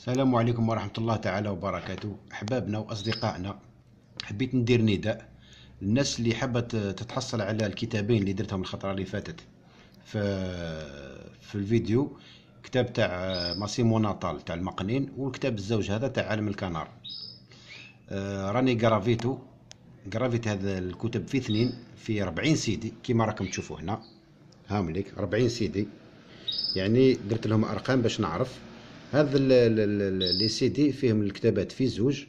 السلام عليكم ورحمة الله تعالى وبركاته أحبابنا وأصدقائنا حبيت ندير نداء الناس اللي حابة تتحصل على الكتابين اللي درتهم الخطرة اللي فاتت في, في الفيديو كتاب تاع ماسيمو ناتال تاع المقنين والكتاب الزوج هذا تاع عالم الكنار آه، راني قرافيتو قرافيت هذا الكتب في اثنين في 40 سيدي كيما راكم تشوفوا هنا هامليك 40 سيدي يعني درت لهم ارقام باش نعرف هذا لي سي دي فيهم الكتابات في زوج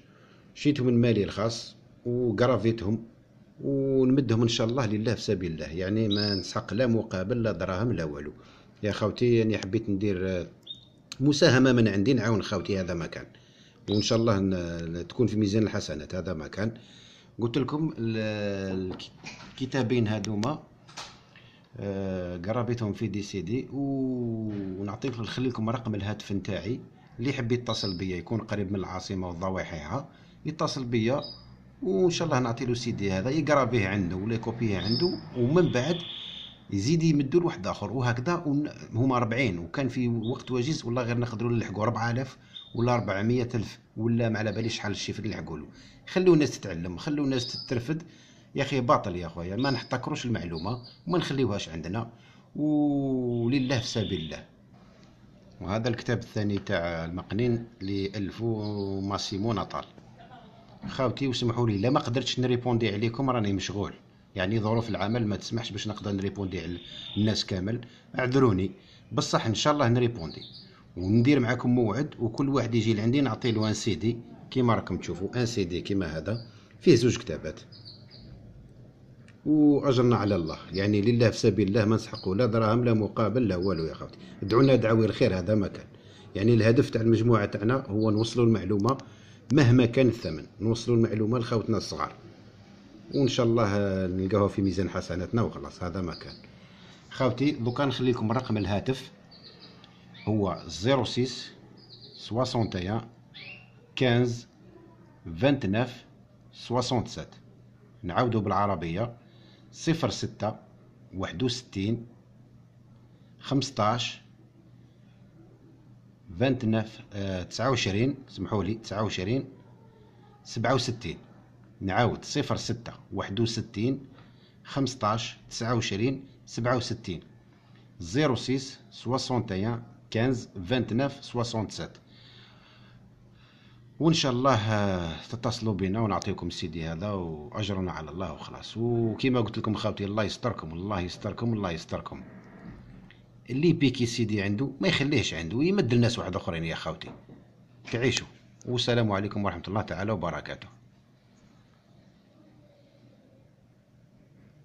شيتهم من مالي الخاص وقرافيتهم ونمدهم ان شاء الله لله في سبيل الله يعني ما نسحق لا مقابل لا دراهم لا والو يا خوتي يعني حبيت ندير آه، مساهمه من عندي نعاون خوتي هذا ما كان وان شاء الله تكون في ميزان الحسنات هذا ما كان قلت لكم الكتابين هذوما آه، قرابيتهم في دي سي دي ونعطيك نخليكم رقم الهاتف نتاعي اللي يحب يتصل بيا يكون قريب من العاصمه وضواحيها يتصل بيا وان شاء الله نعطي له سيدي هذا يقرا به عنده ولا يكوبيه عنده ومن بعد يزيد يمدوا لواحد اخر وهكذا هما 40 وكان في وقت وجيز والله غير نقدروا نلحقوا 4000 ولا 400000 الف ولا ما على بالي شحال الشيف اللي نلحقوا له خلوا الناس تتعلم خلوا الناس تترفد يا اخي باطل يا خويا ما نحتكروش المعلومه وما نخليوهاش عندنا ولله في سبيل الله وهذا الكتاب الثاني تاع المقنين اللي الفو ماسيمو نطال خاوتي وسمحوا لي لا ما قدرتش نريبوندي عليكم راني مشغول يعني ظروف العمل ما تسمحش باش نقدر نريبوندي على الناس كامل اعذروني بصح ان شاء الله نريبوندي وندير معكم موعد وكل واحد يجي لعندي نعطيه له ان سيدي كيما راكم تشوفوا ان سيدي كيما هذا فيه زوج كتابات واجرنا على الله يعني لله في سبيل الله ما نسحقوا لا دراهم لا مقابل لا والو يا خوتي ادعونا دعوي الخير هذا ما كان يعني الهدف تاع المجموعه تاعنا هو نوصلوا المعلومه مهما كان الثمن نوصلوا المعلومه لخوتنا الصغار وان شاء الله نلقاوها في ميزان حسناتنا وخلاص هذا ما كان خوتي دوكا نخليكم رقم الهاتف هو 06 61 15 29 67 نعاودو بالعربيه صفر ستة واحد وستين خمسطاش فانتناف آه، تسعة وعشرين سمحوا لي تسعة وعشرين سبعة وستين نعاود صفر ستة واحد وستين خمسطاش تسعة وعشرين سبعة وستين زيرو سيس سواسونتيان كانز فانتناف سواسونتسات وان شاء الله آه، تتصلوا بنا ونعطيكم السيدي هذا واجرنا على الله وخلاص وكما قلت لكم خاوتي الله يستركم الله يستركم الله يستركم اللي بيكي سيدي عنده ما يخليهش عنده يمد الناس واحد اخرين يا خاوتي تعيشوا والسلام عليكم ورحمه الله تعالى وبركاته